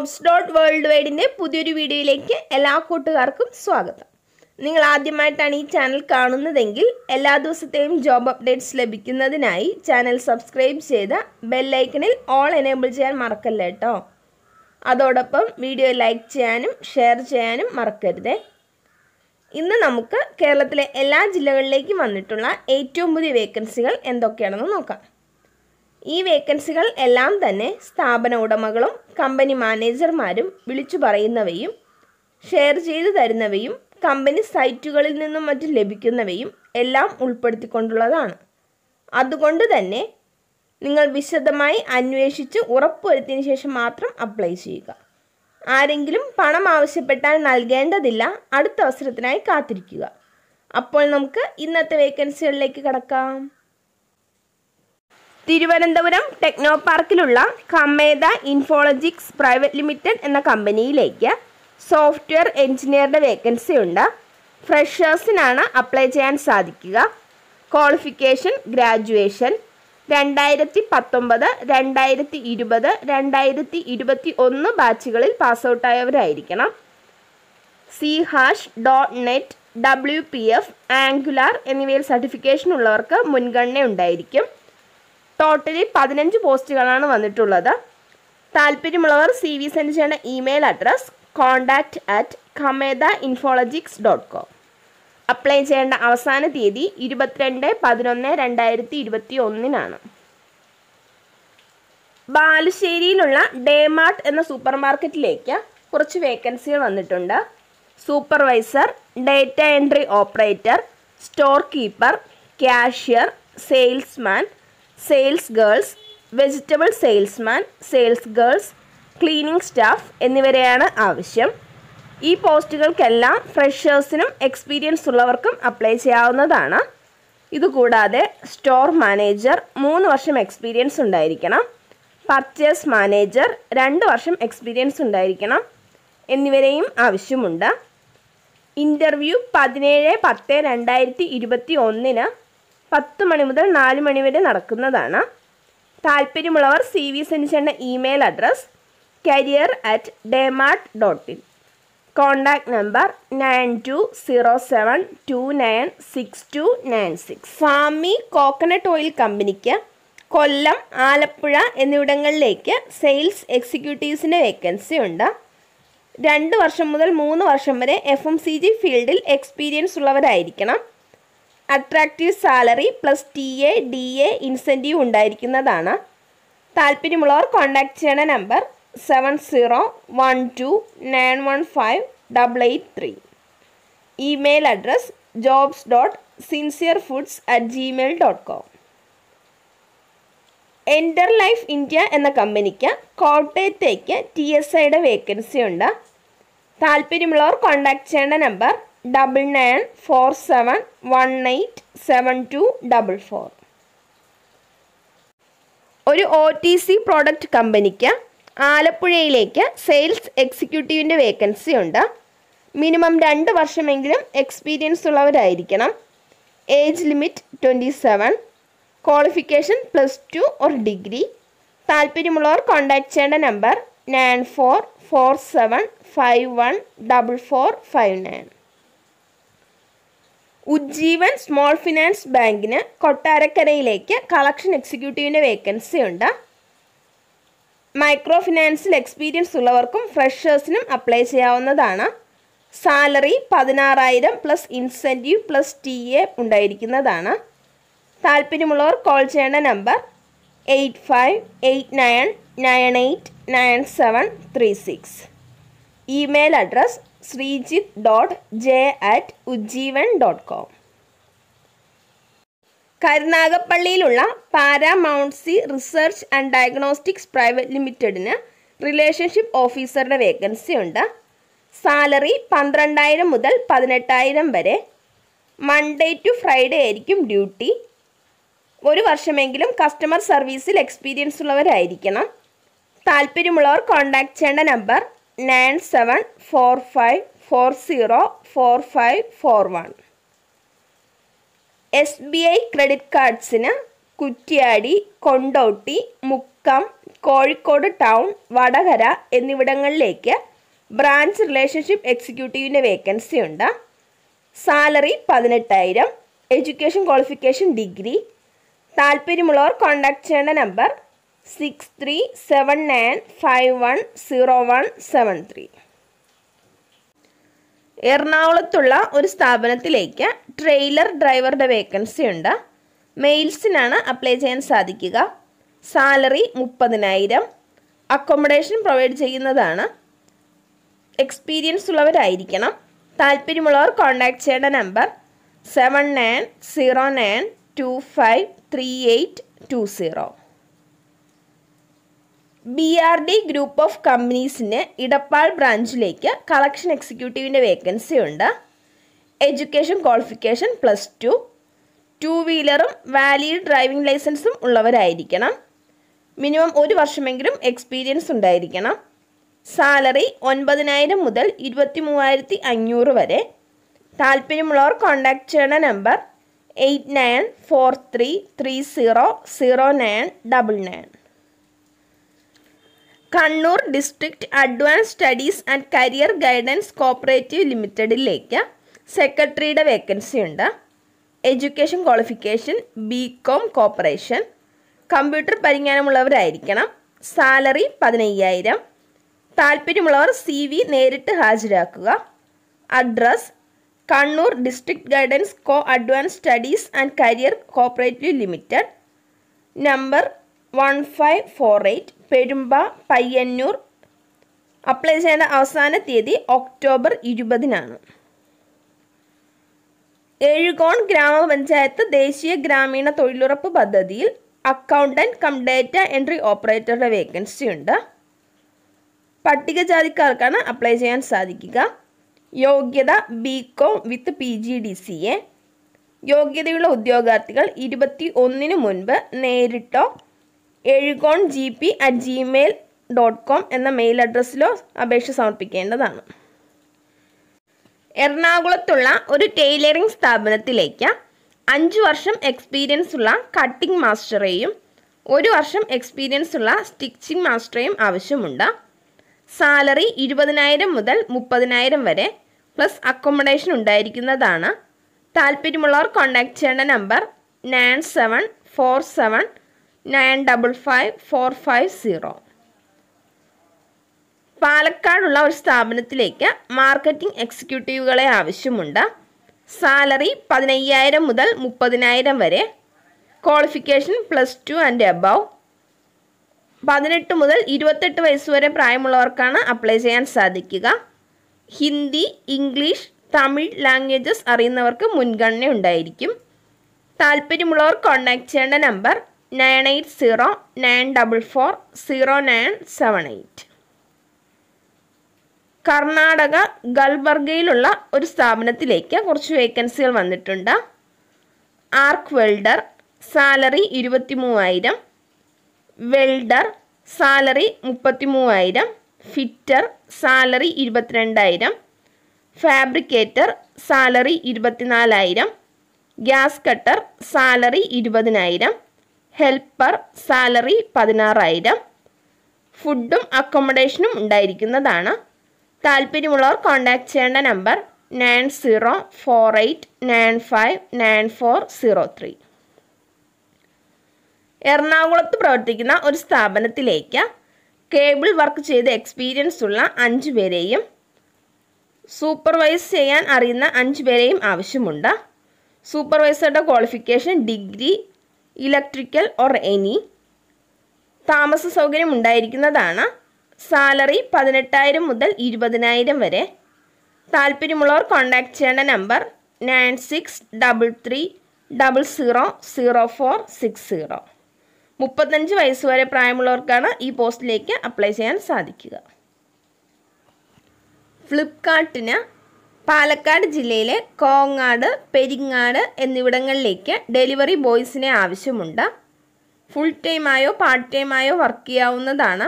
Holmes dot world വൈഡിൻ്റെ പുതിയൊരു വീഡിയോയിലേക്ക് എല്ലാ കൂട്ടുകാർക്കും സ്വാഗതം നിങ്ങൾ ആദ്യമായിട്ടാണ് ഈ ചാനൽ കാണുന്നതെങ്കിൽ എല്ലാ ദിവസത്തെയും ജോബ് അപ്ഡേറ്റ്സ് ലഭിക്കുന്നതിനായി ചാനൽ സബ്സ്ക്രൈബ് ചെയ്ത ബെല്ലൈക്കണിൽ ഓൾ എനേബിൾ ചെയ്യാൻ മറക്കല്ല കേട്ടോ അതോടൊപ്പം വീഡിയോ ലൈക്ക് ചെയ്യാനും ഷെയർ ചെയ്യാനും മറക്കരുതേ ഇന്ന് നമുക്ക് കേരളത്തിലെ എല്ലാ ജില്ലകളിലേക്കും വന്നിട്ടുള്ള ഏറ്റവും പുതിയ വേക്കൻസികൾ എന്തൊക്കെയാണെന്ന് നോക്കാം ഈ വേക്കൻസികൾ എല്ലാം തന്നെ സ്ഥാപന ഉടമകളും കമ്പനി മാനേജർമാരും വിളിച്ചു പറയുന്നവയും ഷെയർ ചെയ്തു തരുന്നവയും കമ്പനി സൈറ്റുകളിൽ നിന്നും മറ്റും ലഭിക്കുന്നവയും എല്ലാം ഉൾപ്പെടുത്തിക്കൊണ്ടുള്ളതാണ് അതുകൊണ്ട് തന്നെ നിങ്ങൾ വിശദമായി അന്വേഷിച്ച് ഉറപ്പുവരുത്തിയതിന് ശേഷം മാത്രം അപ്ലൈ ചെയ്യുക ആരെങ്കിലും പണം ആവശ്യപ്പെട്ടാൽ നൽകേണ്ടതില്ല അടുത്ത അവസരത്തിനായി കാത്തിരിക്കുക അപ്പോൾ നമുക്ക് ഇന്നത്തെ വേക്കൻസികളിലേക്ക് കടക്കാം തിരുവനന്തപുരം ടെക്നോ പാർക്കിലുള്ള കമേത ഇൻഫോളജിക്സ് പ്രൈവറ്റ് ലിമിറ്റഡ് എന്ന കമ്പനിയിലേക്ക് സോഫ്റ്റ്വെയർ എഞ്ചിനീയറുടെ വേക്കൻസി ഉണ്ട് ഫ്രഷേഴ്സിനാണ് അപ്ലൈ ചെയ്യാൻ സാധിക്കുക ക്വാളിഫിക്കേഷൻ ഗ്രാജുവേഷൻ രണ്ടായിരത്തി പത്തൊമ്പത് രണ്ടായിരത്തി ഇരുപത് രണ്ടായിരത്തി ഇരുപത്തി ഒന്ന് ബാച്ചുകളിൽ പാസ് ഔട്ടായവരായിരിക്കണം C hash dot net W P F angular എന്നിവയിൽ സർട്ടിഫിക്കേഷൻ ഉള്ളവർക്ക് മുൻഗണന ഉണ്ടായിരിക്കും ടോട്ടലി പതിനഞ്ച് പോസ്റ്റുകളാണ് വന്നിട്ടുള്ളത് താല്പര്യമുള്ളവർ സി വി സെൻഡ് ചെയ്യേണ്ട ഇമെയിൽ അഡ്രസ് കോൺടാക്റ്റ് അറ്റ് കമേദ ഇൻഫോളജിക്സ് ഡോട്ട് കോം അപ്ലൈ ചെയ്യേണ്ട അവസാന തീയതി ഇരുപത്തിരണ്ട് പതിനൊന്ന് രണ്ടായിരത്തി ഇരുപത്തി ഒന്നിനാണ് ബാലുശ്ശേരിയിലുള്ള ഡേമാർട്ട് എന്ന സൂപ്പർ മാർക്കറ്റിലേക്ക് കുറച്ച് വേക്കൻസികൾ വന്നിട്ടുണ്ട് supervisor data entry operator store keeper cashier salesman sales girls vegetable salesman sales girls cleaning staff എന്നിവരെയാണ് ആവശ്യം ഈ പോസ്റ്റുകൾക്കെല്ലാം ഫ്രഷേഴ്സിനും എക്സ്പീരിയൻസ് ഉള്ളവർക്കും അപ്ലൈ ചെയ്യാവുന്നതാണ് ഇതുകൂടാതെ സ്റ്റോർ മാനേജർ മൂന്ന് വർഷം എക്സ്പീരിയൻസ് ഉണ്ടായിരിക്കണം പർച്ചേസ് മാനേജർ രണ്ട് വർഷം എക്സ്പീരിയൻസ് ഉണ്ടായിരിക്കണം എന്നിവരെയും ആവശ്യമുണ്ട് ഇൻ്റർവ്യൂ പതിനേഴ് പത്ത് രണ്ടായിരത്തി ഇരുപത്തി ഒന്നിന് പത്ത് മണി മുതൽ നാല് മണി വരെ നടക്കുന്നതാണ് താല്പര്യമുള്ളവർ സി വി സെൻഷൻ്റെ email address career at DMart dot in contact number nine two zero seven two nine six two nine six ഫാമി കോക്കനട്ട് ഓയിൽ കമ്പനിക്ക് കൊല്ലം ആലപ്പുഴ എന്നിവിടങ്ങളിലേക്ക് സെയിൽസ് എക്സിക്യൂട്ടീവ്സിൻ്റെ വേക്കൻസി ഉണ്ട് രണ്ട് വർഷം മുതൽ മൂന്ന് വർഷം വരെ എഫ് എം സി ജി ഫീൽഡിൽ എക്സ്പീരിയൻസ് ഉള്ളവരായിരിക്കണം attractive salary plus T A D A incentive ഉണ്ടായിരിക്കുന്നതാണ് താല്പര്യമുള്ളവർ കോൺടാക്ട് ചെയ്യണ number seven zero one two nine one five double eight three email address jobs dot sincere foods at Gmail dot com enter life India എന്ന കമ്പനിക്ക് കോട്ടയത്തേക്ക് T S ഐയുടെ vacancy ഉണ്ട് താല്പര്യമുള്ളവർ contact ചെയ്യേണ്ട number double nine four seven one eight seven two double four ഒരു O T C product കമ്പനിക്ക് ആലപ്പുഴയിലേക്ക് സെയിൽസ് എക്സിക്യൂട്ടീവിൻ്റെ വേക്കൻസി ഉണ്ട് മിനിമം രണ്ട് വർഷമെങ്കിലും എക്സ്പീരിയൻസ് ഉള്ളവരായിരിക്കണം age limit twenty seven qualification plus two or degree താല്പര്യമുള്ളവർ കോൺടാക്ട് ചെയ്യേണ്ട number nine four four seven five one double four five nine Ujjivan small finance ബാങ്കിന് കൊട്ടാരക്കരയിലേക്ക് കളക്ഷൻ എക്സിക്യൂട്ടീവിൻ്റെ വേക്കൻസി ഉണ്ട് മൈക്രോ ഫിനാൻസിൽ എക്സ്പീരിയൻസ് ഉള്ളവർക്കും ഫ്രഷേഴ്സിനും അപ്ലൈ ചെയ്യാവുന്നതാണ് സാലറി പതിനാറായിരം plus incentive plus T A ഉണ്ടായിരിക്കുന്നതാണ് താല്പര്യമുള്ളവർ കോൾ ചെയ്യേണ്ട number eight five eight nine nine eight nine seven three six email address Sreejith dot J at Ujjivan dot com കരുനാഗപ്പള്ളിയിലുള്ള പാരാമൗൺസി റിസർച്ച് ആൻഡ് ഡയഗ്നോസ്റ്റിക്സ് പ്രൈവറ്റ് ലിമിറ്റഡിന് റിലേഷൻഷിപ്പ് ഓഫീസറുടെ vacancy ഉണ്ട് salary പന്ത്രണ്ടായിരം മുതൽ പതിനെട്ടായിരം വരെ മൺഡേ ടു ഫ്രൈഡേ ആയിരിക്കും ഡ്യൂട്ടി ഒരു വർഷമെങ്കിലും കസ്റ്റമർ സർവീസിൽ എക്സ്പീരിയൻസ് ഉള്ളവരായിരിക്കണം താല്പര്യമുള്ളവർ കോൺടാക്ട് ചെയ്യേണ്ട number nine seven four five four zero four five four one S B I credit കാർഡ്സിന് കുറ്റിയാടി കൊണ്ടോട്ടി മുക്കം കോഴിക്കോട് ടൗൺ വടകര എന്നിവിടങ്ങളിലേക്ക് ബ്രാഞ്ച് റിലേഷൻഷിപ്പ് എക്സിക്യൂട്ടീവിൻ്റെ വേക്കൻസി ഉണ്ട് സാലറി പതിനെട്ടായിരം എഡ്യൂക്കേഷൻ ക്വാളിഫിക്കേഷൻ ഡിഗ്രി താല്പര്യമുള്ളവർ കോൺടാക്ട് ചെയ്യേണ്ട number six three seven nine five one zero one seven three എറണാകുളത്തുള്ള ഒരു സ്ഥാപനത്തിലേക്ക് trailer ഡ്രൈവറുടെ വേക്കൻസി ഉണ്ട് മെയിൽസിനാണ് അപ്ലൈ ചെയ്യാൻ സാധിക്കുക സാലറി മുപ്പതിനായിരം അക്കോമഡേഷൻ പ്രൊവൈഡ് ചെയ്യുന്നതാണ് എക്സ്പീരിയൻസ് ഉള്ളവരായിരിക്കണം താല്പര്യമുള്ളവർ കോൺടാക്ട് ചെയ്യേണ്ട number seven nine zero nine two five three eight two zero B R D group of കമ്പനീസിന് ഇടപ്പാൾ ബ്രാഞ്ചിലേക്ക് കളക്ഷൻ എക്സിക്യൂട്ടീവിൻ്റെ വേക്കൻസി ഉണ്ട് education qualification plus two two വീലറും വാലിഡ് ഡ്രൈവിംഗ് ലൈസൻസും ഉള്ളവരായിരിക്കണം മിനിമം ഒരു വർഷമെങ്കിലും എക്സ്പീരിയൻസ് ഉണ്ടായിരിക്കണം സാലറി ഒൻപതിനായിരം മുതൽ ഇരുപത്തി മൂവായിരത്തി അഞ്ഞൂറ് വരെ താല്പര്യമുള്ളവർ കോൺടാക്ട് ചെയ്യണ number eight nine four three three zero zero nine double nine Kannur district advance studies and career guidance cooperative ലിമിറ്റഡിലേക്ക് സെക്രട്ടറിയുടെ വേക്കൻസി ഉണ്ട് education qualification B com cooperation computer പരിജ്ഞാനമുള്ളവരായിരിക്കണം സാലറി പതിനയ്യായിരം താല്പര്യമുള്ളവർ സി വി നേരിട്ട് ഹാജരാക്കുക address Kannur district guidance co advance studies and career cooperative limited number one five four eight Perumba Payyanur apply ചെയ്യേണ്ട അവസാന തീയതി ഒക്ടോബർ ഇരുപതിനാണ് എഴുകോൺ ഗ്രാമപഞ്ചായത്ത് ദേശീയ ഗ്രാമീണ തൊഴിലുറപ്പ് പദ്ധതിയിൽ അക്കൗണ്ടൻറ്റ് കം ഡേറ്റ എൻട്രി ഓപ്പറേറ്ററുടെ വേക്കൻസി ഉണ്ട് പട്ടികജാതിക്കാർക്കാണ് അപ്ലൈ ചെയ്യാൻ സാധിക്കുക യോഗ്യത B com with P G D C A യോഗ്യതയുള്ള ഉദ്യോഗാർത്ഥികൾ ഇരുപത്തി ഒന്നിന് മുൻപ് നേരിട്ടോ Ezhukone G P at Gmail dot com എന്ന മെയിൽ അഡ്രസ്സിലോ അപേക്ഷ സമർപ്പിക്കേണ്ടതാണ് എറണാകുളത്തുള്ള ഒരു ടൈലറിംഗ് സ്ഥാപനത്തിലേക്ക് അഞ്ച് വർഷം എക്സ്പീരിയൻസ് ഉള്ള കട്ടിംഗ് മാസ്റ്ററേയും ഒരു വർഷം എക്സ്പീരിയൻസ് ഉള്ള സ്റ്റിച്ചിങ് മാസ്റ്ററേയും ആവശ്യമുണ്ട് സാലറി ഇരുപതിനായിരം മുതൽ മുപ്പതിനായിരം വരെ പ്ലസ് അക്കോമഡേഷൻ ഉണ്ടായിരിക്കുന്നതാണ് താല്പര്യമുള്ളവർ കോൺടാക്ട് ചെയ്യേണ്ട number nine seven four seven nine double five four five zero പാലക്കാടുള്ള ഒരു സ്ഥാപനത്തിലേക്ക് മാർക്കറ്റിംഗ് എക്സിക്യൂട്ടീവുകളെ ആവശ്യമുണ്ട് സാലറി പതിനയ്യായിരം മുതൽ മുപ്പതിനായിരം വരെ qualification plus two and above പതിനെട്ട് മുതൽ ഇരുപത്തെട്ട് വയസ്സ് വരെ പ്രായമുള്ളവർക്കാണ് അപ്ലൈ ചെയ്യാൻ സാധിക്കുക ഹിന്ദി ഇംഗ്ലീഷ് തമിഴ് ലാംഗ്വേജസ് അറിയുന്നവർക്ക് മുൻഗണന ഉണ്ടായിരിക്കും താല്പര്യമുള്ളവർ കോൺടാക്ട് ചെയ്യേണ്ട number nine eight zero nine double four zero nine seven eight Karnataka ഗൽബർഗയിലുള്ള ഒരു സ്ഥാപനത്തിലേക്ക് കുറച്ച് വേക്കൻസികൾ വന്നിട്ടുണ്ട് ആർക്ക് വെൽഡർ സാലറി ഇരുപത്തി മൂവായിരം വെൽഡർ സാലറി മുപ്പത്തി മൂവായിരം ഫിറ്റർ സാലറി ഇരുപത്തിരണ്ടായിരം ഫാബ്രിക്കേറ്റർ സാലറി ഇരുപത്തിനാലായിരം ഗ്യാസ് കട്ടർ സാലറി ഇരുപതിനായിരം ഹെൽപ്പർ സാലറി പതിനാറായിരം ഫുഡും അക്കോമഡേഷനും ഉണ്ടായിരിക്കുന്നതാണ് താല്പര്യമുള്ളവർ കോൺടാക്ട് ചെയ്യേണ്ട number nine zero four eight nine five nine four zero three എറണാകുളത്ത് പ്രവർത്തിക്കുന്ന ഒരു സ്ഥാപനത്തിലേക്ക് കേബിൾ വർക്ക് ചെയ്ത് എക്സ്പീരിയൻസ് ഉള്ള അഞ്ച് പേരെയും സൂപ്പർവൈസ് ചെയ്യാൻ അറിയുന്ന അഞ്ച് പേരെയും ആവശ്യമുണ്ട് സൂപ്പർവൈസറുടെ qualification degree electrical or any താമസ സൗകര്യം ഉണ്ടായിരിക്കുന്നതാണ് സാലറി പതിനെട്ടായിരം മുതൽ ഇരുപതിനായിരം വരെ താല്പര്യമുള്ളവർ കോൺടാക്ട് ചെയ്യേണ്ട number nine six double three double zero zero four six zero മുപ്പത്തഞ്ച് വയസ്സ് വരെ പ്രായമുള്ളവർക്കാണ് ഈ പോസ്റ്റിലേക്ക് അപ്ലൈ ചെയ്യാൻ സാധിക്കുക ഫ്ലിപ്കാർട്ടിന് പാലക്കാട് ജില്ലയിലെ കോങ്ങാട് പെരിങ്ങാട് എന്നിവിടങ്ങളിലേക്ക് ഡെലിവറി ബോയ്സിനെ ആവശ്യമുണ്ട് ഫുൾ ടൈമായോ പാർട്ട് ടൈമായോ വർക്ക് ചെയ്യാവുന്നതാണ്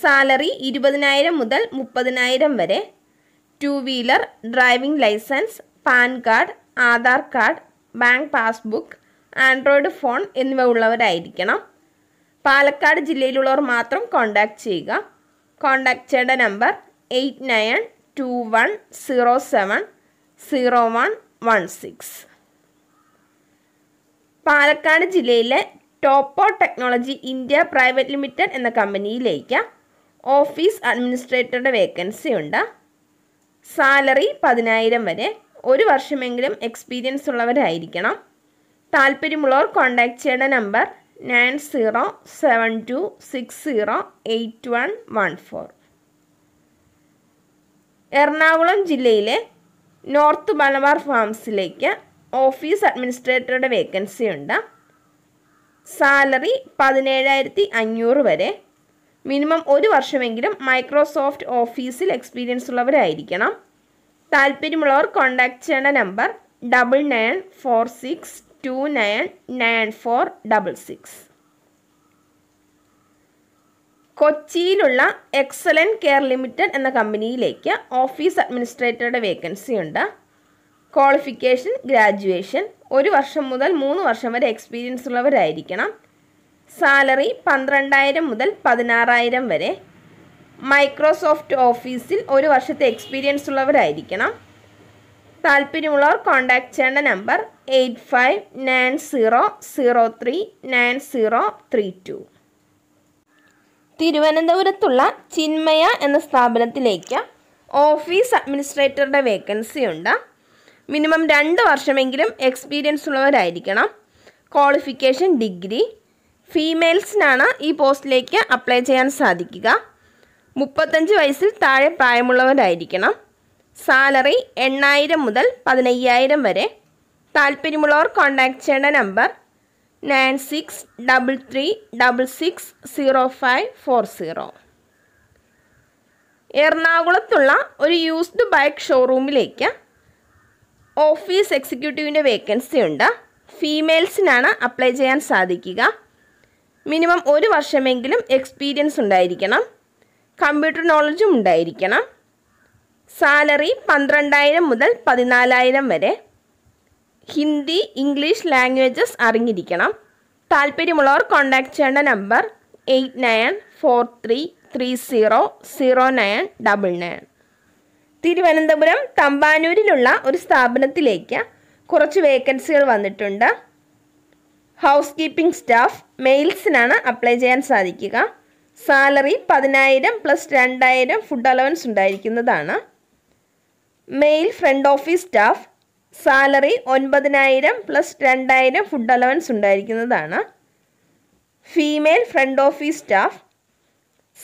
സാലറി ഇരുപതിനായിരം മുതൽ മുപ്പതിനായിരം വരെ two wheeler driving license PAN card Aadhaar card bank passbook Android phone എന്നിവ ഉള്ളവരായിരിക്കണം പാലക്കാട് ജില്ലയിലുള്ളവർ മാത്രം കോൺടാക്റ്റ് ചെയ്യുക കോൺടാക്ട് ചെയ്യേണ്ട number eight nine two one zero seven zero one one six Palakkad ജില്ലയിലെ Topo technology India private limited എന്ന കമ്പനിയിലേക്ക് ഓഫീസ് അഡ്മിനിസ്ട്രേറ്ററുടെ വേക്കൻസി ഉണ്ട് സാലറി പതിനായിരം വരെ ഒരു വർഷമെങ്കിലും എക്സ്പീരിയൻസ് ഉള്ളവരായിരിക്കണം താല്പര്യമുള്ളവർ കോൺടാക്ട് ചെയ്യേണ്ട number nine zero seven two six zero eight one one four Ernakulam ജില്ലയിലെ നോർത്ത് മലബാർ ഫാംസിലേക്ക് ഓഫീസ് അഡ്മിനിസ്ട്രേറ്ററുടെ വേക്കൻസി ഉണ്ട് സാലറി പതിനേഴായിരത്തി അഞ്ഞൂറ് വരെ മിനിമം ഒരു വർഷമെങ്കിലും മൈക്രോസോഫ്റ്റ് ഓഫീസിൽ എക്സ്പീരിയൻസ് ഉള്ളവരായിരിക്കണം താല്പര്യമുള്ളവർ കോൺടാക്ട് ചെയ്യേണ്ട number double nine four six two nine nine four double six കൊച്ചിയിലുള്ള എക്സലൻ കെയർ ലിമിറ്റഡ് എന്ന കമ്പനിയിലേക്ക് ഓഫീസ് അഡ്മിനിസ്ട്രേറ്ററുടെ വേക്കൻസി ഉണ്ട് ക്വാളിഫിക്കേഷൻ ഗ്രാജുവേഷൻ ഒരു വർഷം മുതൽ മൂന്ന് വർഷം വരെ എക്സ്പീരിയൻസ് ഉള്ളവരായിരിക്കണം സാലറി പന്ത്രണ്ടായിരം മുതൽ പതിനാറായിരം വരെ മൈക്രോസോഫ്റ്റ് ഓഫീസിൽ ഒരു വർഷത്തെ എക്സ്പീരിയൻസ് ഉള്ളവരായിരിക്കണം താല്പര്യമുള്ളവർ കോൺടാക്ട് ചെയ്യേണ്ട number eight five nine zero zero three nine zero three two തിരുവനന്തപുരത്തുള്ള ചിന്മയ എന്ന സ്ഥാപനത്തിലേക്ക് ഓഫീസ് അഡ്മിനിസ്ട്രേറ്ററുടെ വേക്കൻസി ഉണ്ട് മിനിമം രണ്ട് വർഷമെങ്കിലും എക്സ്പീരിയൻസ് ഉള്ളവരായിരിക്കണം ക്വാളിഫിക്കേഷൻ ഡിഗ്രി ഫീമെയിൽസിനാണ് ഈ പോസ്റ്റിലേക്ക് അപ്ലൈ ചെയ്യാൻ സാധിക്കുക മുപ്പത്തഞ്ച് വയസ്സിൽ താഴെ പ്രായമുള്ളവരായിരിക്കണം സാലറി എണ്ണായിരം മുതൽ പതിനയ്യായിരം വരെ താല്പര്യമുള്ളവർ കോൺടാക്ട് ചെയ്യേണ്ട number nine six double three double six zero five four zero എറണാകുളത്തുള്ള ഒരു യൂസ്ഡ് ബൈക്ക് ഷോറൂമിലേക്ക് ഓഫീസ് എക്സിക്യൂട്ടീവിൻ്റെ വേക്കൻസി ഉണ്ട് ഫീമെയിൽസിനാണ് അപ്ലൈ ചെയ്യാൻ സാധിക്കുക മിനിമം ഒരു വർഷമെങ്കിലും എക്സ്പീരിയൻസ് ഉണ്ടായിരിക്കണം കമ്പ്യൂട്ടർ നോളജും ഉണ്ടായിരിക്കണം സാലറി പന്ത്രണ്ടായിരം മുതൽ പതിനാലായിരം വരെ ഹിന്ദി ഇംഗ്ലീഷ് ലാംഗ്വേജസ് അറിഞ്ഞിരിക്കണം താല്പര്യമുള്ളവർ കോൺടാക്റ്റ് ചെയ്യേണ്ട number eight nine four three three zero zero nine double nine Thiruvananthapuram തമ്പാനൂരിലുള്ള ഒരു സ്ഥാപനത്തിലേക്ക് കുറച്ച് വേക്കൻസികൾ വന്നിട്ടുണ്ട് ഹൗസ് കീപ്പിംഗ് സ്റ്റാഫ് മെയിൽസിനാണ് അപ്ലൈ ചെയ്യാൻ സാധിക്കുക സാലറി പതിനായിരം പ്ലസ് രണ്ടായിരം ഫുഡ് അലവൻസ് ഉണ്ടായിരിക്കുന്നതാണ് male front office staff salary ഒൻപതിനായിരം പ്ലസ് രണ്ടായിരം ഫുഡ് അലവൻസ് ഉണ്ടായിരിക്കുന്നതാണ് female front office staff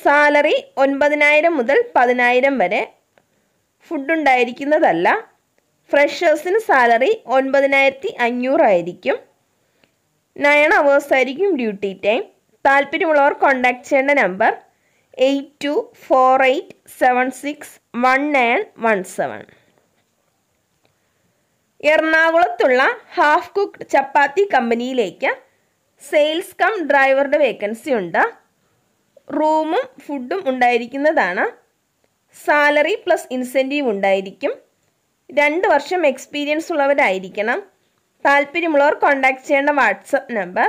salary ഒൻപതിനായിരം മുതൽ പതിനായിരം വരെ ഫുഡ് ഉണ്ടായിരിക്കുന്നതല്ല ഫ്രഷേഴ്സിന് സാലറി ഒൻപതിനായിരത്തി അഞ്ഞൂറായിരിക്കും നയൺ അവേഴ്സ് ആയിരിക്കും ഡ്യൂട്ടി ടൈം താല്പര്യമുള്ളവർ കോണ്ടാക്ട് ചെയ്യേണ്ട number eight two four eight seven six one nine one seven എറണാകുളത്തുള്ള ഹാഫ് കുക്ക്ഡ് ചപ്പാത്തി കമ്പനിയിലേക്ക് സെയിൽസ് കം ഡ്രൈവറുടെ വേക്കൻസി ഉണ്ട് റൂമും ഫുഡും ഉണ്ടായിരിക്കുന്നതാണ് സാലറി പ്ലസ് ഇൻസെൻറ്റീവ് ഉണ്ടായിരിക്കും രണ്ട് വർഷം എക്സ്പീരിയൻസ് ഉള്ളവരായിരിക്കണം താല്പര്യമുള്ളവർ കോൺടാക്ട് ചെയ്യേണ്ട WhatsApp number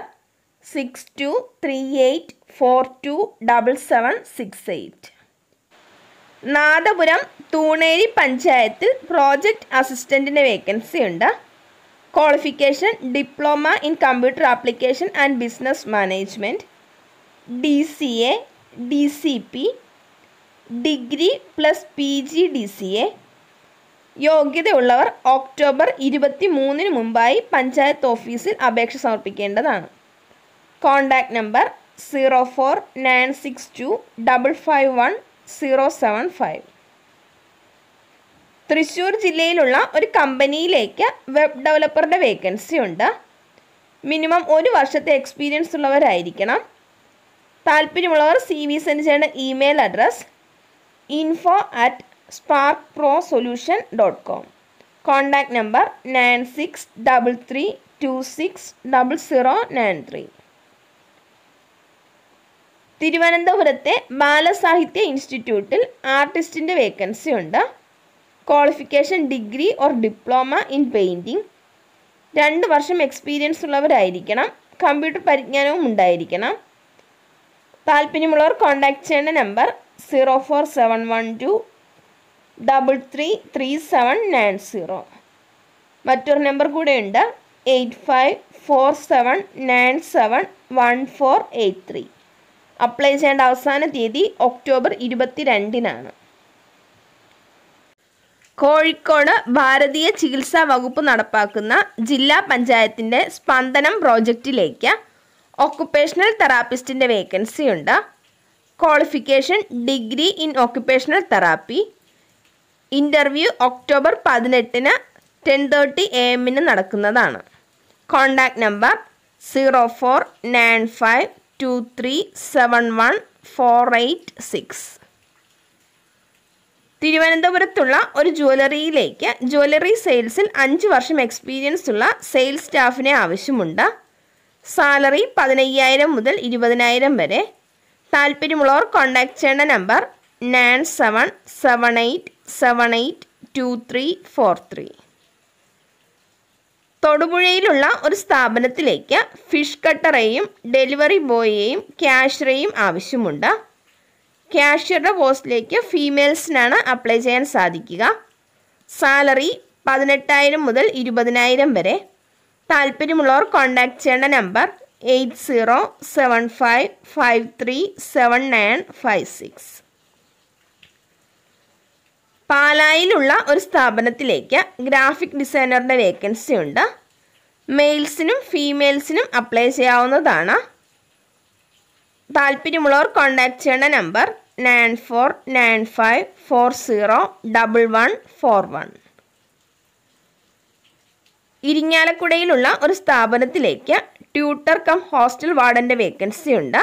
six two three eight four two double seven six eight Nadapuram Thuneri പഞ്ചായത്തിൽ പ്രോജക്റ്റ് അസിസ്റ്റൻറ്റിൻ്റെ വേക്കൻസി ഉണ്ട് qualification diploma in computer application and business management D C A D C P degree plus P G D C A യോഗ്യതയുള്ളവർ October ഇരുപത്തി മൂന്നിന് മുമ്പായി പഞ്ചായത്ത് ഓഫീസിൽ അപേക്ഷ സമർപ്പിക്കേണ്ടതാണ് contact number zero four nine six two double five one zero seven five Thrissur ജില്ലയിലുള്ള ഒരു കമ്പനിയിലേക്ക് വെബ് ഡെവലപ്പറുടെ വേക്കൻസി ഉണ്ട് മിനിമം ഒരു വർഷത്തെ എക്സ്പീരിയൻസ് ഉള്ളവരായിരിക്കണം താല്പര്യമുള്ളവർ സി വി സെൻഡ് ചെയ്യേണ്ട email address info at spark pro solution dot com contact number nine six double three two six double zero nine three തിരുവനന്തപുരത്തെ ബാലസാഹിത്യ ഇൻസ്റ്റിറ്റ്യൂട്ടിൽ ആർട്ടിസ്റ്റിൻ്റെ വേക്കൻസി ഉണ്ട് qualification degree or diploma in painting രണ്ട് വർഷം experience ഉള്ളവരായിരിക്കണം computer പരിജ്ഞാനവും ഉണ്ടായിരിക്കണം താല്പര്യമുള്ളവർ contact ചെയ്യേണ്ട number zero four seven one two double three three seven nine zero മറ്റൊരു നമ്പർ കൂടെയുണ്ട് eight five four seven nine seven one four eight three apply ചെയ്യേണ്ട അവസാന തീയതി ഒക്ടോബർ ഇരുപത്തി രണ്ടിനാണ് കോഴിക്കോട് ഭാരതീയ ചികിത്സാ വകുപ്പ് നടപ്പാക്കുന്ന ജില്ലാ പഞ്ചായത്തിൻ്റെ സ്പന്ദനം പ്രോജക്റ്റിലേക്ക് ഓക്കുപ്പേഷണൽ തെറാപ്പിസ്റ്റിൻ്റെ വേക്കൻസി ഉണ്ട് qualification degree in occupational therapy interview October പതിനെട്ടിന് ടെൻ തേർട്ടി എ എമ്മിന് നടക്കുന്നതാണ് contact number zero four nine five two three seven one four eight six തിരുവനന്തപുരത്തുള്ള ഒരു ജ്വല്ലറിയിലേക്ക് ജ്വല്ലറി സെയിൽസിൽ അഞ്ച് വർഷം എക്സ്പീരിയൻസ് ഉള്ള സെയിൽസ് സ്റ്റാഫിനെ ആവശ്യമുണ്ട് സാലറി പതിനയ്യായിരം മുതൽ ഇരുപതിനായിരം വരെ താല്പര്യമുള്ളവർ കോൺടാക്ട് ചെയ്യേണ്ട number nine seven seven eight seven eight two three four three തൊടുപുഴയിലുള്ള ഒരു സ്ഥാപനത്തിലേക്ക് ഫിഷ് കട്ടറേയും ഡെലിവറി ബോയിയെയും ക്യാഷറേയും ആവശ്യമുണ്ട് ക്യാഷ്യറുടെ പോസ്റ്റിലേക്ക് ഫീമെയിൽസിനാണ് അപ്ലൈ ചെയ്യാൻ സാധിക്കുക സാലറി പതിനെട്ടായിരം മുതൽ ഇരുപതിനായിരം വരെ താല്പര്യമുള്ളവർ കോൺടാക്ട് ചെയ്യേണ്ട number eight zero seven five five three seven nine five six പാലായിലുള്ള ഒരു സ്ഥാപനത്തിലേക്ക് ഗ്രാഫിക് ഡിസൈനറുടെ വേക്കൻസി ഉണ്ട് മെയിൽസിനും ഫീമെയിൽസിനും അപ്ലൈ ചെയ്യാവുന്നതാണ് താല്പര്യമുള്ളവർ കോൺടാക്ട് ചെയ്യേണ്ട number nine four nine five four zero double one four one ഇരിങ്ങാലക്കുടയിലുള്ള ഒരു സ്ഥാപനത്തിലേക്ക് ട്യൂട്ടർ കം ഹോസ്റ്റൽ വാർഡൻ്റെ വേക്കൻസി ഉണ്ട്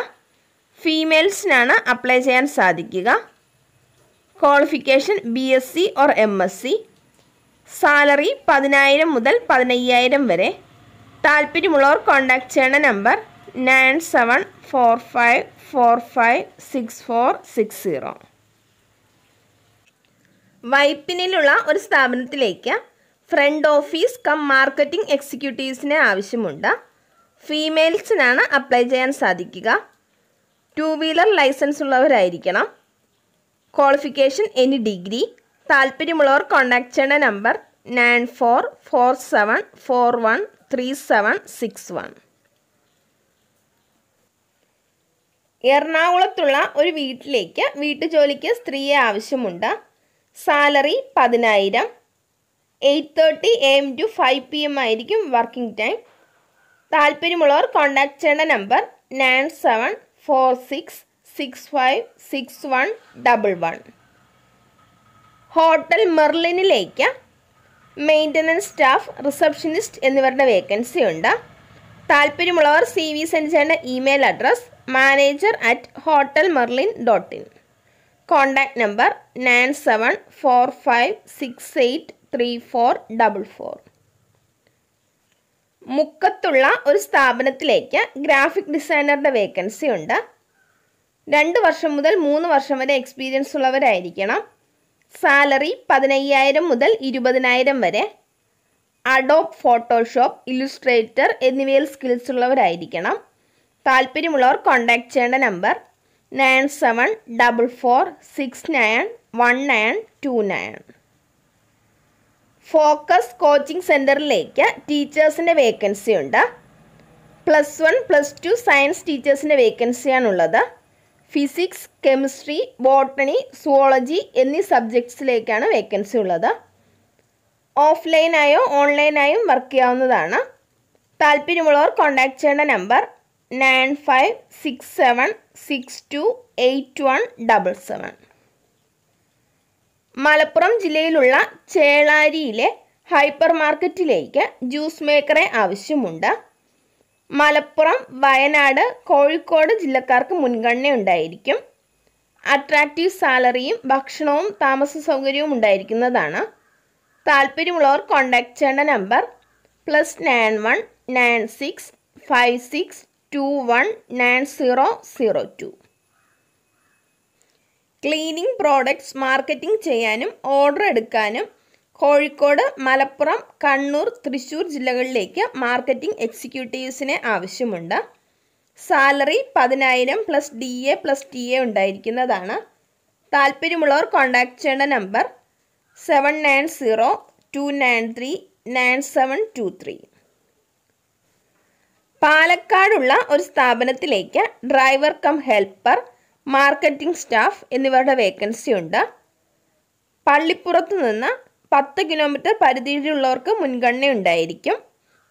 ഫീമെയിൽസിനാണ് അപ്ലൈ ചെയ്യാൻ സാധിക്കുക qualification B S C or M S C salary പതിനായിരം മുതൽ പതിനയ്യായിരം വരെ താല്പര്യമുള്ളവർ കോൺടാക്ട് ചെയ്യണ number nine seven four five four five six four six zero വൈപ്പിനിലുള്ള ഒരു സ്ഥാപനത്തിലേക്ക് ഫ്രണ്ട് ഓഫീസ് കം മാർക്കറ്റിംഗ് എക്സിക്യൂട്ടീവ്സിനെ ആവശ്യമുണ്ട് ഫീമെയിൽസിനാണ് അപ്ലൈ ചെയ്യാൻ സാധിക്കുക ടു വീലർ ലൈസൻസ് ഉള്ളവരായിരിക്കണം ക്വാളിഫിക്കേഷൻ എനി ഡിഗ്രി താല്പര്യമുള്ളവർ കോൺടാക്ട് ചെയ്യേണ്ട number nine four four seven four one three seven six one എറണാകുളത്തുള്ള ഒരു വീട്ടിലേക്ക് വീട്ടുജോലിക്ക് സ്ത്രീയെ ആവശ്യമുണ്ട് സാലറി പതിനായിരം eight thirty A M two five P M ആയിരിക്കും വർക്കിംഗ് ടൈം താല്പര്യമുള്ളവർ കോൺടാക്ട് ചെയ്യേണ്ട number nine seven four six six five six one double one hotel മെർലിനിലേക്ക് മെയിൻ്റനൻസ് സ്റ്റാഫ് റിസപ്ഷനിസ്റ്റ് എന്നിവരുടെ വേക്കൻസി ഉണ്ട് താല്പര്യമുള്ളവർ സി വി സെൻഡ് ചെയ്യേണ്ട email address manager at hotel Merlin dot in contact number nine seven four five six eight three four double four മുക്കത്തുള്ള ഒരു സ്ഥാപനത്തിലേക്ക് graphic ഡിസൈനറുടെ vacancy ഉണ്ട് രണ്ട് വർഷം മുതൽ മൂന്ന് വർഷം വരെ എക്സ്പീരിയൻസ് ഉള്ളവരായിരിക്കണം സാലറി പതിനയ്യായിരം മുതൽ ഇരുപതിനായിരം വരെ അഡോബ് ഫോട്ടോഷോപ്പ് ഇല്ലുസ്ട്രേറ്റർ എന്നിവയിൽ സ്കിൽസ് ഉള്ളവരായിരിക്കണം താല്പര്യമുള്ളവർ കോൺടാക്ട് ചെയ്യേണ്ട number nine seven double four six nine one nine two nine focus coaching സെൻറ്ററിലേക്ക് ടീച്ചേഴ്സിൻ്റെ വേക്കൻസി ഉണ്ട് plus one plus two science ടീച്ചേഴ്സിൻ്റെ വേക്കൻസിയാണുള്ളത് ഫിസിക്സ് കെമിസ്ട്രി ബോട്ടണി സുവോളജി എന്നീ സബ്ജക്ട്സിലേക്കാണ് വേക്കൻസി ഉള്ളത് ഓഫ്ലൈനായോ ഓൺലൈനായും വർക്ക് ചെയ്യാവുന്നതാണ് താല്പര്യമുള്ളവർ കോൺടാക്ട് ചെയ്യേണ്ട number nine five six seven six two eight one double seven Malappuram ജില്ലയിലുള്ള ചേളാരിയിലെ ഹൈപ്പർ മാർക്കറ്റിലേക്ക് ജ്യൂസ് മേക്കറെ ആവശ്യമുണ്ട് മലപ്പുറം വയനാട് കോഴിക്കോട് ജില്ലക്കാർക്ക് മുൻഗണന ഉണ്ടായിരിക്കും അട്രാക്റ്റീവ് സാലറിയും ഭക്ഷണവും താമസ സൗകര്യവും ഉണ്ടായിരിക്കുന്നതാണ് താല്പര്യമുള്ളവർ കോണ്ടാക്ട് ചെയ്യേണ്ട number plus nine one nine six five six two one nine zero zero two cleaning products marketing ചെയ്യാനും ഓർഡർ എടുക്കാനും കോഴിക്കോട് മലപ്പുറം കണ്ണൂർ തൃശൂർ ജില്ലകളിലേക്ക് മാർക്കറ്റിംഗ് എക്സിക്യൂട്ടീവ്സിനെ ആവശ്യമുണ്ട് സാലറി പതിനായിരം plus D A plus T A ഉണ്ടായിരിക്കുന്നതാണ് താല്പര്യമുള്ളവർ കോൺടാക്ട് ചെയ്യേണ്ട number seven nine zero two nine three nine seven two three പാലക്കാടുള്ള ഒരു സ്ഥാപനത്തിലേക്ക് driver cum helper marketing staff എന്നിവരുടെ വേക്കൻസി ഉണ്ട് പള്ളിപ്പുറത്ത് നിന്ന് പത്ത് കിലോമീറ്റർ പരിധിയിലുള്ളവർക്ക് മുൻഗണന ഉണ്ടായിരിക്കും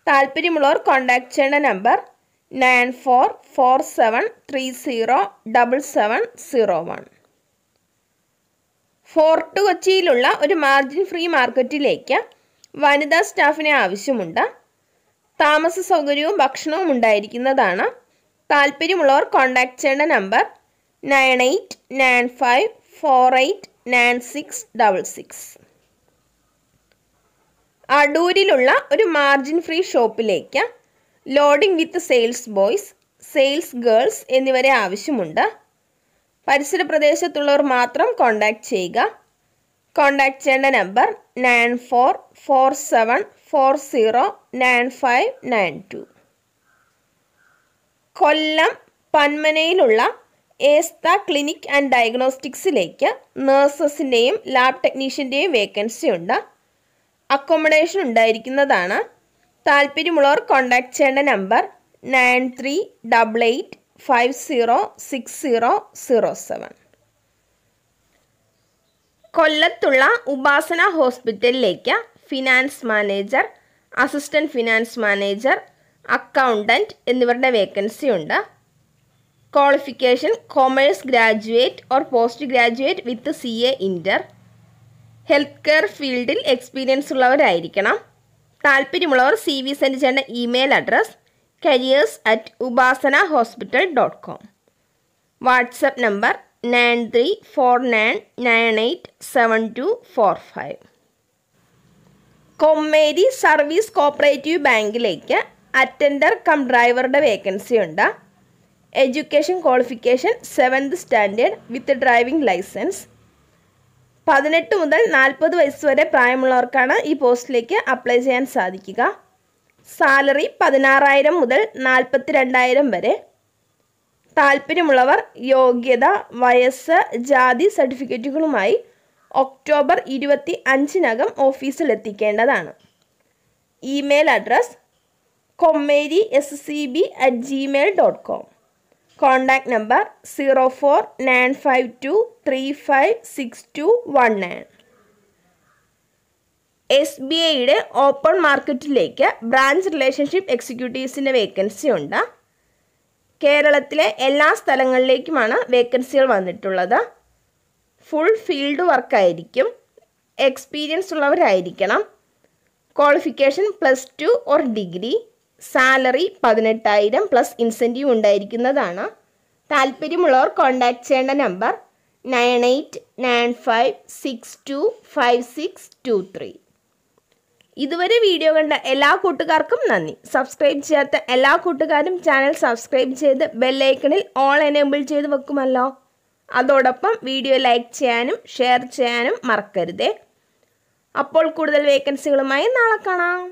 താല്പര്യമുള്ളവർ കോൺടാക്ട് ചെയ്യേണ്ട number nine four four seven three zero double seven zero one fort കൊച്ചിയിലുള്ള ഒരു മാർജിൻ ഫ്രീ മാർക്കറ്റിലേക്ക് വനിതാ സ്റ്റാഫിനെ ആവശ്യമുണ്ട് താമസ സൗകര്യവും ഭക്ഷണവും ഉണ്ടായിരിക്കുന്നതാണ് താല്പര്യമുള്ളവർ കോൺടാക്ട് ചെയ്യേണ്ട number nine eight nine five four eight nine six double six അടൂരിലുള്ള ഒരു മാർജിൻ ഫ്രീ ഷോപ്പിലേക്ക് loading with sales boys sales girls എന്നിവരെ ആവശ്യമുണ്ട് പരിസര പ്രദേശത്തുള്ളവർ മാത്രം കോണ്ടാക്ട് ചെയ്യുക കോണ്ടാക്ട് ചെയ്യേണ്ട number nine four four seven four zero nine five nine two Kollam പന്മനയിലുള്ള ഏസ്ത ക്ലിനിക് ആൻഡ് ഡയഗ്നോസ്റ്റിക്സിലേക്ക് നേഴ്സസിൻ്റെയും ലാബ് ടെക്നീഷ്യൻ്റെയും വേക്കൻസി ഉണ്ട് അക്കോമഡേഷൻ ഉണ്ടായിരിക്കുന്നതാണ് താല്പര്യമുള്ളവർ കോണ്ടാക്ട് ചെയ്യേണ്ട number nine three double eight five zero six zero zero seven കൊല്ലത്തുള്ള ഉപാസന ഹോസ്പിറ്റലിലേക്ക് finance manager assistant finance manager accountant എന്നിവരുടെ വേക്കൻസി ഉണ്ട് qualification commerce graduate or post graduate with C A inter health care ഫീൽഡിൽ experience ഉള്ളവരായിരിക്കണം താല്പര്യമുള്ളവർ C V send ചെയ്യേണ്ട email address careers at Upasana hospital dot com WhatsApp number nine three four nine nine eight seven two four five Kommeri service cooperative ബാങ്കിലേക്ക് attender cum ഡ്രൈവറുടെ vacancy ഉണ്ട് education qualification seventh standard with driving licence പതിനെട്ട് മുതൽ നാൽപ്പത് വയസ്സ് വരെ പ്രായമുള്ളവർക്കാണ് ഈ പോസ്റ്റിലേക്ക് അപ്ലൈ ചെയ്യാൻ സാധിക്കുക സാലറി പതിനാറായിരം മുതൽ നാൽപ്പത്തി രണ്ടായിരം വരെ താല്പര്യമുള്ളവർ യോഗ്യത വയസ്സ് ജാതി സർട്ടിഫിക്കറ്റുകളുമായി ഒക്ടോബർ ഇരുപത്തി അഞ്ചിനകം ഓഫീസിൽ എത്തിക്കേണ്ടതാണ് email address Kommeri S C B at Gmail dot com contact number zero four nine five two three five six two one nine S B ഐയുടെ ഓപ്പൺ മാർക്കറ്റിലേക്ക് ബ്രാഞ്ച് റിലേഷൻഷിപ്പ് എക്സിക്യൂട്ടീവ്സിൻ്റെ വേക്കൻസി ഉണ്ട് കേരളത്തിലെ എല്ലാ സ്ഥലങ്ങളിലേക്കുമാണ് വേക്കൻസികൾ വന്നിട്ടുള്ളത് ഫുൾ ഫീൽഡ് വർക്കായിരിക്കും എക്സ്പീരിയൻസ് ഉള്ളവരായിരിക്കണം qualification plus two or degree salary പതിനെട്ടായിരം പ്ലസ് ഇൻസെൻറ്റീവ് ഉണ്ടായിരിക്കുന്നതാണ് താല്പര്യമുള്ളവർ കോൺടാക്ട് ചെയ്യേണ്ട number nine eight nine five six two five six two three ഇതുവരെ വീഡിയോ കണ്ട എല്ലാ കൂട്ടുകാർക്കും നന്ദി സബ്സ്ക്രൈബ് ചെയ്യാത്ത എല്ലാ കൂട്ടുകാരും ചാനൽ സബ്സ്ക്രൈബ് ചെയ്ത് ബെല്ലൈക്കണിൽ ഓൾ എനേബിൾ ചെയ്ത് വെക്കുമല്ലോ അതോടൊപ്പം വീഡിയോ ലൈക്ക് ചെയ്യാനും ഷെയർ ചെയ്യാനും മറക്കരുതേ അപ്പോൾ കൂടുതൽ വേക്കൻസികളുമായി നാളെ കാണാം